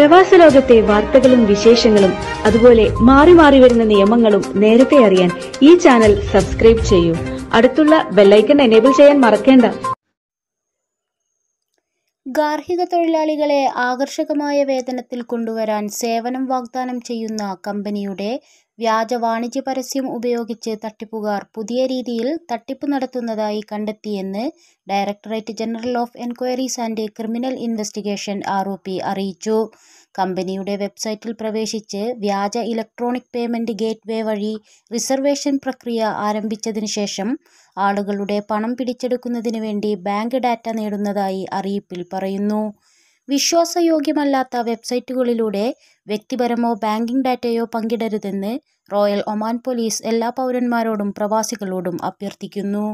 പ്രവാസ ലോകത്തെ വാർത്തകളും വിശേഷങ്ങളും അതുപോലെ മാറി മാറി വരുന്ന നിയമങ്ങളും നേരത്തെ അറിയാൻ ഈ ചാനൽ സബ്സ്ക്രൈബ് ചെയ്യൂ അടുത്തുള്ള ബെല്ലൈക്കൺ എനേബിൾ ചെയ്യാൻ മറക്കേണ്ട ഗാർഹിക തൊഴിലാളികളെ ആകർഷകമായ വേതനത്തിൽ കൊണ്ടുവരാൻ സേവനം വാഗ്ദാനം ചെയ്യുന്ന കമ്പനിയുടെ വ്യാജ വാണിജ്യ പരസ്യം ഉപയോഗിച്ച് തട്ടിപ്പുകാർ പുതിയ രീതിയിൽ തട്ടിപ്പ് നടത്തുന്നതായി കണ്ടെത്തിയെന്ന് directorate general of enquiries and criminal investigation ആർ അറിയിച്ചു കമ്പനിയുടെ വെബ്സൈറ്റിൽ പ്രവേശിച്ച് വ്യാജ ഇലക്ട്രോണിക് പേയ്മെൻറ്റ് ഗേറ്റ്വേ വഴി റിസർവേഷൻ പ്രക്രിയ ആരംഭിച്ചതിന് ശേഷം ആളുകളുടെ പണം പിടിച്ചെടുക്കുന്നതിന് വേണ്ടി ബാങ്ക് ഡാറ്റ നേടുന്നതായി അറിയിപ്പിൽ പറയുന്നു വിശ്വാസയോഗ്യമല്ലാത്ത വെബ്സൈറ്റുകളിലൂടെ വ്യക്തിപരമോ ബാങ്കിംഗ് ഡാറ്റയോ പങ്കിടരുതെന്ന് റോയൽ ഒമാൻ പോലീസ് എല്ലാ പൗരന്മാരോടും പ്രവാസികളോടും അഭ്യർത്ഥിക്കുന്നു